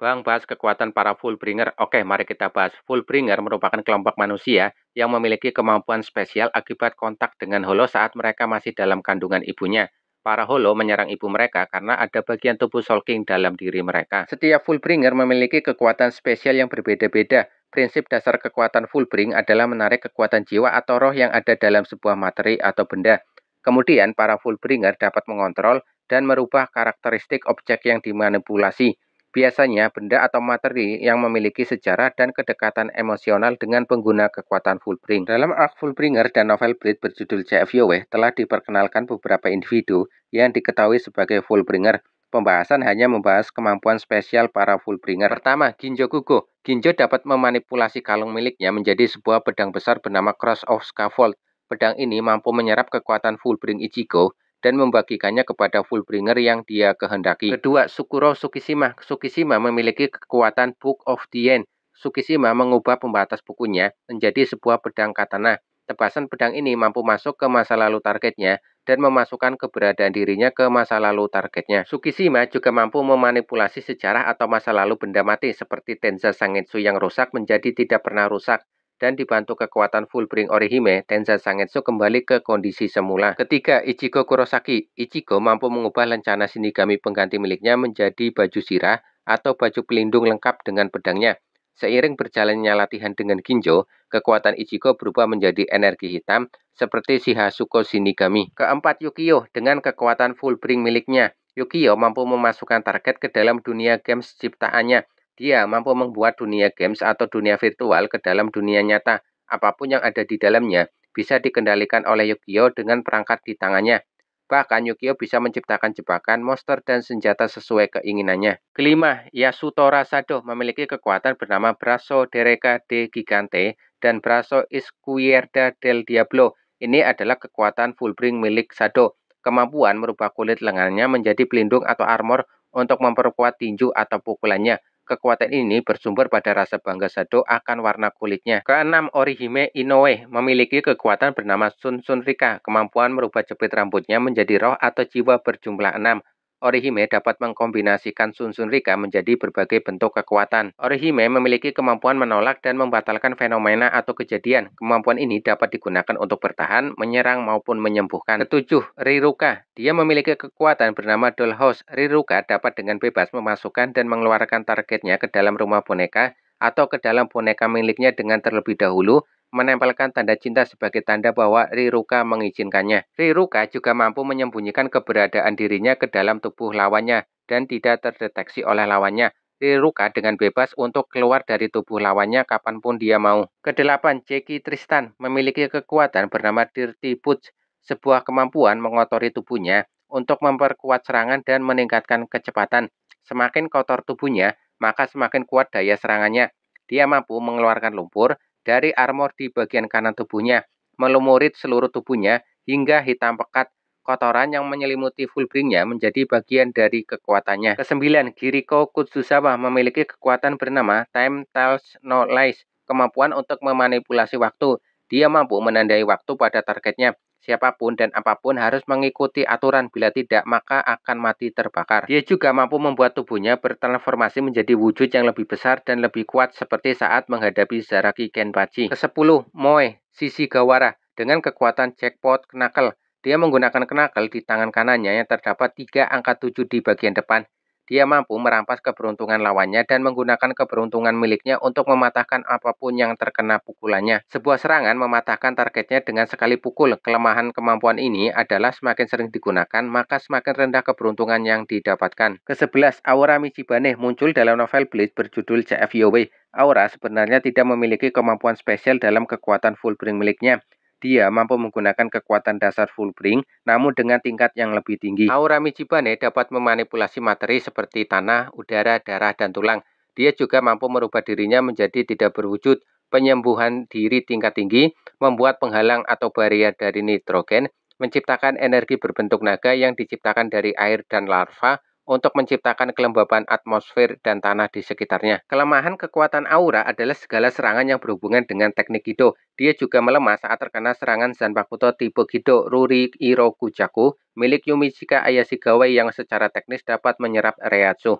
Bang, bahas kekuatan para Fullbringer. Oke, mari kita bahas. Fullbringer merupakan kelompok manusia yang memiliki kemampuan spesial akibat kontak dengan holo saat mereka masih dalam kandungan ibunya. Para holo menyerang ibu mereka karena ada bagian tubuh solking dalam diri mereka. Setiap Fullbringer memiliki kekuatan spesial yang berbeda-beda. Prinsip dasar kekuatan Fullbring adalah menarik kekuatan jiwa atau roh yang ada dalam sebuah materi atau benda. Kemudian, para Fullbringer dapat mengontrol dan merubah karakteristik objek yang dimanipulasi. Biasanya, benda atau materi yang memiliki sejarah dan kedekatan emosional dengan pengguna kekuatan Fulbring. Dalam Ark Fulbringer dan novel Brit berjudul JFYW telah diperkenalkan beberapa individu yang diketahui sebagai Fulbringer. Pembahasan hanya membahas kemampuan spesial para Fulbringer. Pertama, Ginjo Kugo. Ginjo dapat memanipulasi kalung miliknya menjadi sebuah pedang besar bernama Cross of Scaffold. Pedang ini mampu menyerap kekuatan Fulbring Ichigo dan membagikannya kepada Fullbringer yang dia kehendaki. Kedua, Sukuro Sukishima. Sukishima memiliki kekuatan Book of the End. Sukishima mengubah pembatas bukunya menjadi sebuah pedang katana. Tebasan pedang ini mampu masuk ke masa lalu targetnya dan memasukkan keberadaan dirinya ke masa lalu targetnya. Sukishima juga mampu memanipulasi sejarah atau masa lalu benda mati seperti Tenza Sangetsu yang rusak menjadi tidak pernah rusak dan dibantu kekuatan Fullbring Orihime, Tenza Sangetsu kembali ke kondisi semula. Ketiga, Ichigo Kurosaki. Ichigo mampu mengubah lencana Shinigami pengganti miliknya menjadi baju sirah atau baju pelindung lengkap dengan pedangnya. Seiring berjalannya latihan dengan Ginjo, kekuatan Ichigo berubah menjadi energi hitam seperti si Hasuko Shinigami. Keempat, Yukio dengan kekuatan Fullbring miliknya. Yukio mampu memasukkan target ke dalam dunia games ciptaannya dia mampu membuat dunia games atau dunia virtual ke dalam dunia nyata. Apapun yang ada di dalamnya bisa dikendalikan oleh Yukio dengan perangkat di tangannya. Bahkan Yukio bisa menciptakan jebakan, monster, dan senjata sesuai keinginannya. Kelima, Yasutora Sado memiliki kekuatan bernama Brasso Dereka de Gigante dan Brasso Iscuierda del Diablo. Ini adalah kekuatan Fullbring milik Sado. Kemampuan merubah kulit lengannya menjadi pelindung atau armor untuk memperkuat tinju atau pukulannya. Kekuatan ini bersumber pada rasa bangga Sado akan warna kulitnya. Keenam, Orihime Inoue memiliki kekuatan bernama Sun Sun Rika, kemampuan merubah jepit rambutnya menjadi roh atau jiwa berjumlah enam. Orihime dapat mengkombinasikan Sunsun Rika menjadi berbagai bentuk kekuatan. Orihime memiliki kemampuan menolak dan membatalkan fenomena atau kejadian. Kemampuan ini dapat digunakan untuk bertahan, menyerang maupun menyembuhkan. Ketujuh, Riruka. Dia memiliki kekuatan bernama Dollhouse. Riruka dapat dengan bebas memasukkan dan mengeluarkan targetnya ke dalam rumah boneka atau ke dalam boneka miliknya dengan terlebih dahulu menempelkan tanda cinta sebagai tanda bahwa Riruka mengizinkannya. Riruka juga mampu menyembunyikan keberadaan dirinya ke dalam tubuh lawannya dan tidak terdeteksi oleh lawannya. Riruka dengan bebas untuk keluar dari tubuh lawannya kapanpun dia mau. Kedelapan, Jeki Tristan memiliki kekuatan bernama Dirty Boots, sebuah kemampuan mengotori tubuhnya untuk memperkuat serangan dan meningkatkan kecepatan. Semakin kotor tubuhnya, maka semakin kuat daya serangannya. Dia mampu mengeluarkan lumpur, dari armor di bagian kanan tubuhnya, melumurit seluruh tubuhnya hingga hitam pekat. Kotoran yang menyelimuti Fulbringnya menjadi bagian dari kekuatannya. Kesembilan, Giriko Sabah memiliki kekuatan bernama Time Tells No Lies, kemampuan untuk memanipulasi waktu. Dia mampu menandai waktu pada targetnya siapapun dan apapun harus mengikuti aturan bila tidak maka akan mati terbakar. Dia juga mampu membuat tubuhnya bertransformasi menjadi wujud yang lebih besar dan lebih kuat seperti saat menghadapi Zaraki Kenpachi. ke-10. Moe, Sisi Gawara dengan kekuatan jackpot knuckle. Dia menggunakan knuckle di tangan kanannya yang terdapat tiga angka 7 di bagian depan dia mampu merampas keberuntungan lawannya dan menggunakan keberuntungan miliknya untuk mematahkan apapun yang terkena pukulannya. Sebuah serangan mematahkan targetnya dengan sekali pukul. Kelemahan kemampuan ini adalah semakin sering digunakan, maka semakin rendah keberuntungan yang didapatkan. Kesebelas, Aura Michibane muncul dalam novel Blitz berjudul CFUW. Aura sebenarnya tidak memiliki kemampuan spesial dalam kekuatan full bring miliknya. Dia mampu menggunakan kekuatan dasar Fulbring, namun dengan tingkat yang lebih tinggi. Aura Michibane ya dapat memanipulasi materi seperti tanah, udara, darah, dan tulang. Dia juga mampu merubah dirinya menjadi tidak berwujud, penyembuhan diri tingkat tinggi, membuat penghalang atau barrier dari nitrogen, menciptakan energi berbentuk naga yang diciptakan dari air dan larva, untuk menciptakan kelembapan atmosfer dan tanah di sekitarnya. Kelemahan kekuatan aura adalah segala serangan yang berhubungan dengan teknik Gido. Dia juga melemah saat terkena serangan Zanpakuto tipe Gido Ruri Kujaku milik Yumichika Ayashigawa yang secara teknis dapat menyerap Reatsu.